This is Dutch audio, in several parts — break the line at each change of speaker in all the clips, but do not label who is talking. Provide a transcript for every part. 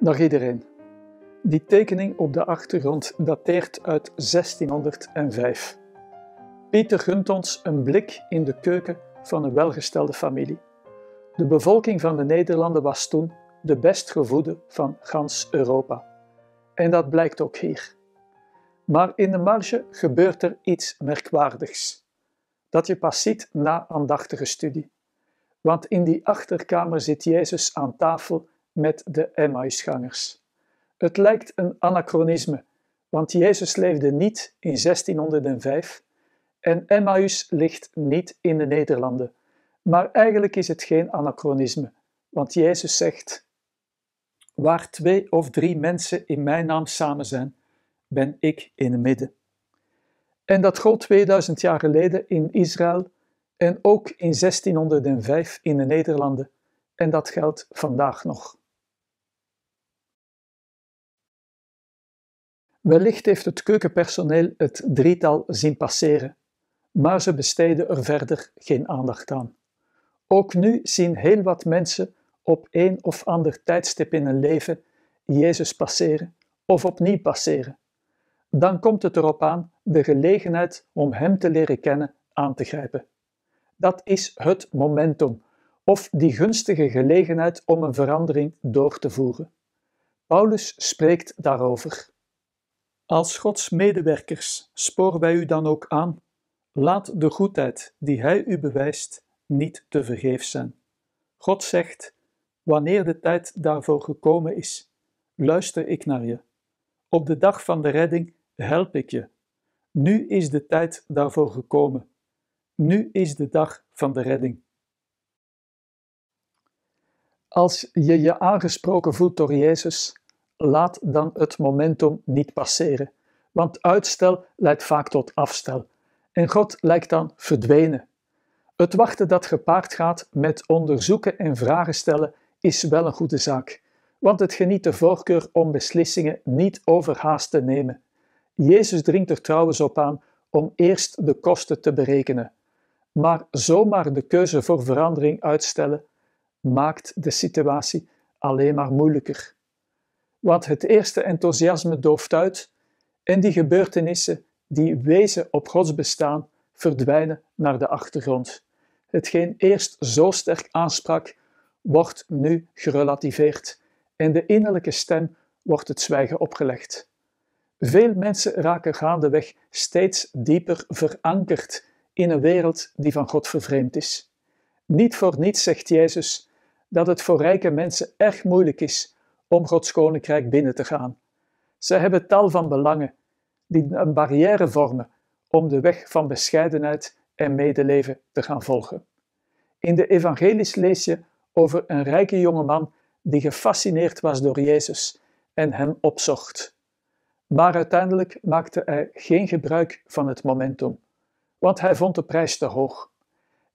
Dag iedereen. Die tekening op de achtergrond dateert uit 1605. Pieter gunt ons een blik in de keuken van een welgestelde familie. De bevolking van de Nederlanden was toen de best gevoede van gans Europa. En dat blijkt ook hier. Maar in de marge gebeurt er iets merkwaardigs. Dat je pas ziet na aandachtige studie. Want in die achterkamer zit Jezus aan tafel met de Emmausgangers. Het lijkt een anachronisme, want Jezus leefde niet in 1605 en Emmaus ligt niet in de Nederlanden. Maar eigenlijk is het geen anachronisme, want Jezus zegt: Waar twee of drie mensen in mijn naam samen zijn, ben ik in het midden. En dat gold 2000 jaar geleden in Israël en ook in 1605 in de Nederlanden. En dat geldt vandaag nog. Wellicht heeft het keukenpersoneel het drietal zien passeren, maar ze besteden er verder geen aandacht aan. Ook nu zien heel wat mensen op een of ander tijdstip in hun leven Jezus passeren of opnieuw passeren. Dan komt het erop aan de gelegenheid om Hem te leren kennen aan te grijpen. Dat is het momentum, of die gunstige gelegenheid om een verandering door te voeren. Paulus spreekt daarover. Als Gods medewerkers sporen wij u dan ook aan, laat de goedheid die Hij u bewijst niet te vergeefs zijn. God zegt, wanneer de tijd daarvoor gekomen is, luister ik naar je. Op de dag van de redding help ik je. Nu is de tijd daarvoor gekomen. Nu is de dag van de redding. Als je je aangesproken voelt door Jezus, laat dan het momentum niet passeren, want uitstel leidt vaak tot afstel. En God lijkt dan verdwenen. Het wachten dat gepaard gaat met onderzoeken en vragen stellen is wel een goede zaak, want het geniet de voorkeur om beslissingen niet overhaast te nemen. Jezus dringt er trouwens op aan om eerst de kosten te berekenen. Maar zomaar de keuze voor verandering uitstellen maakt de situatie alleen maar moeilijker wat het eerste enthousiasme dooft uit en die gebeurtenissen die wezen op Gods bestaan verdwijnen naar de achtergrond. Hetgeen eerst zo sterk aansprak, wordt nu gerelativeerd en de innerlijke stem wordt het zwijgen opgelegd. Veel mensen raken gaandeweg steeds dieper verankerd in een wereld die van God vervreemd is. Niet voor niets zegt Jezus dat het voor rijke mensen erg moeilijk is om Gods koninkrijk binnen te gaan. Ze hebben tal van belangen die een barrière vormen om de weg van bescheidenheid en medeleven te gaan volgen. In de evangelies lees je over een rijke jongeman die gefascineerd was door Jezus en hem opzocht. Maar uiteindelijk maakte hij geen gebruik van het momentum, want hij vond de prijs te hoog.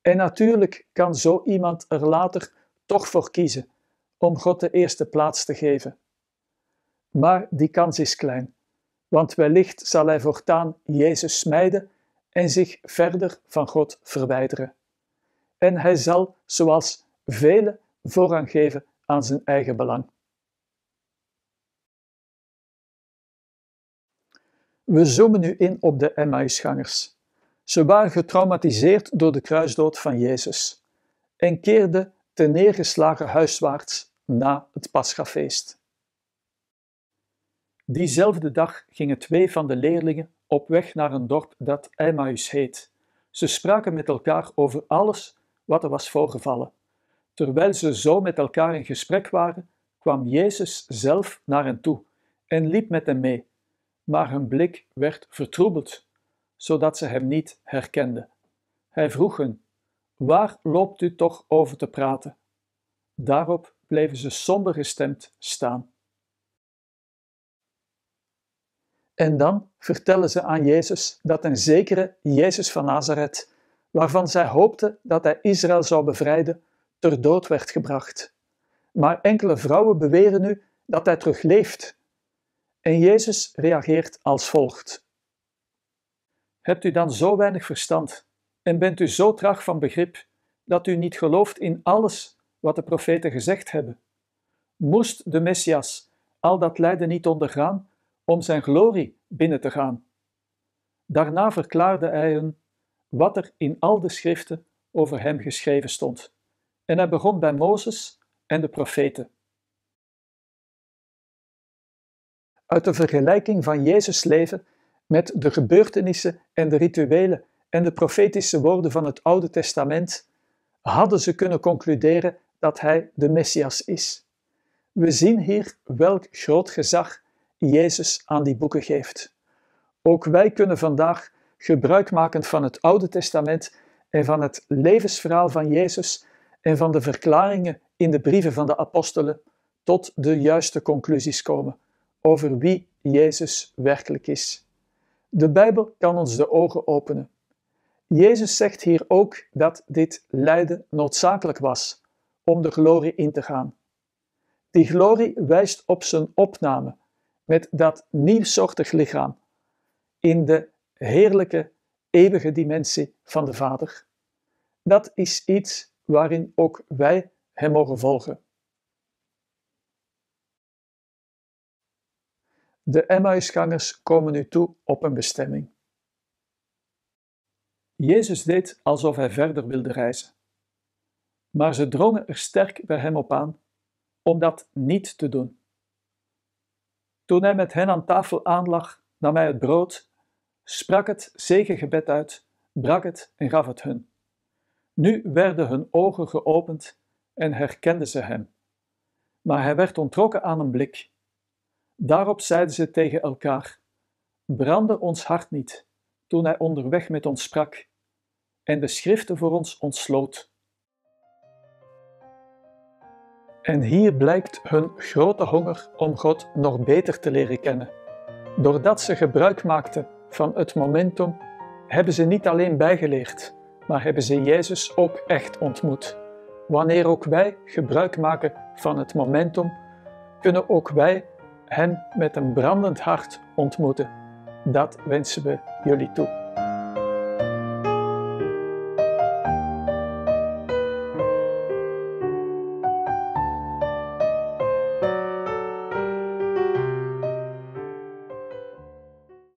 En natuurlijk kan zo iemand er later toch voor kiezen om God de eerste plaats te geven. Maar die kans is klein, want wellicht zal hij voortaan Jezus smijden en zich verder van God verwijderen. En hij zal, zoals velen, voorrang geven aan zijn eigen belang. We zoomen nu in op de Emmausgangers. Ze waren getraumatiseerd door de kruisdood van Jezus en keerden ten neergeslagen huiswaarts na het Paschafeest. Diezelfde dag gingen twee van de leerlingen op weg naar een dorp dat Emmaus heet. Ze spraken met elkaar over alles wat er was voorgevallen. Terwijl ze zo met elkaar in gesprek waren, kwam Jezus zelf naar hen toe en liep met hen mee. Maar hun blik werd vertroebeld, zodat ze hem niet herkenden. Hij vroeg hen: Waar loopt u toch over te praten? Daarop bleven ze somber gestemd staan. En dan vertellen ze aan Jezus dat een zekere Jezus van Nazareth, waarvan zij hoopten dat hij Israël zou bevrijden, ter dood werd gebracht. Maar enkele vrouwen beweren nu dat hij terug leeft. En Jezus reageert als volgt: Hebt u dan zo weinig verstand en bent u zo traag van begrip dat u niet gelooft in alles wat de profeten gezegd hebben. Moest de Messias al dat lijden niet ondergaan om zijn glorie binnen te gaan? Daarna verklaarde hij hen wat er in al de schriften over hem geschreven stond. En hij begon bij Mozes en de profeten. Uit de vergelijking van Jezus' leven met de gebeurtenissen en de rituelen en de profetische woorden van het Oude Testament hadden ze kunnen concluderen dat hij de Messias is. We zien hier welk groot gezag Jezus aan die boeken geeft. Ook wij kunnen vandaag, gebruikmakend van het Oude Testament en van het levensverhaal van Jezus en van de verklaringen in de brieven van de apostelen, tot de juiste conclusies komen over wie Jezus werkelijk is. De Bijbel kan ons de ogen openen. Jezus zegt hier ook dat dit lijden noodzakelijk was om de glorie in te gaan. Die glorie wijst op zijn opname met dat nieuwsoortig lichaam in de heerlijke, eeuwige dimensie van de Vader. Dat is iets waarin ook wij Hem mogen volgen. De Emmausgangers komen nu toe op een bestemming. Jezus deed alsof hij verder wilde reizen maar ze drongen er sterk bij hem op aan om dat niet te doen. Toen hij met hen aan tafel aanlag, nam hij het brood, sprak het zegengebed uit, brak het en gaf het hun. Nu werden hun ogen geopend en herkenden ze hem. Maar hij werd ontrokken aan een blik. Daarop zeiden ze tegen elkaar: Brandde ons hart niet toen hij onderweg met ons sprak en de schriften voor ons ontsloot En hier blijkt hun grote honger om God nog beter te leren kennen. Doordat ze gebruik maakten van het momentum, hebben ze niet alleen bijgeleerd, maar hebben ze Jezus ook echt ontmoet. Wanneer ook wij gebruik maken van het momentum, kunnen ook wij Hem met een brandend hart ontmoeten. Dat wensen we jullie toe.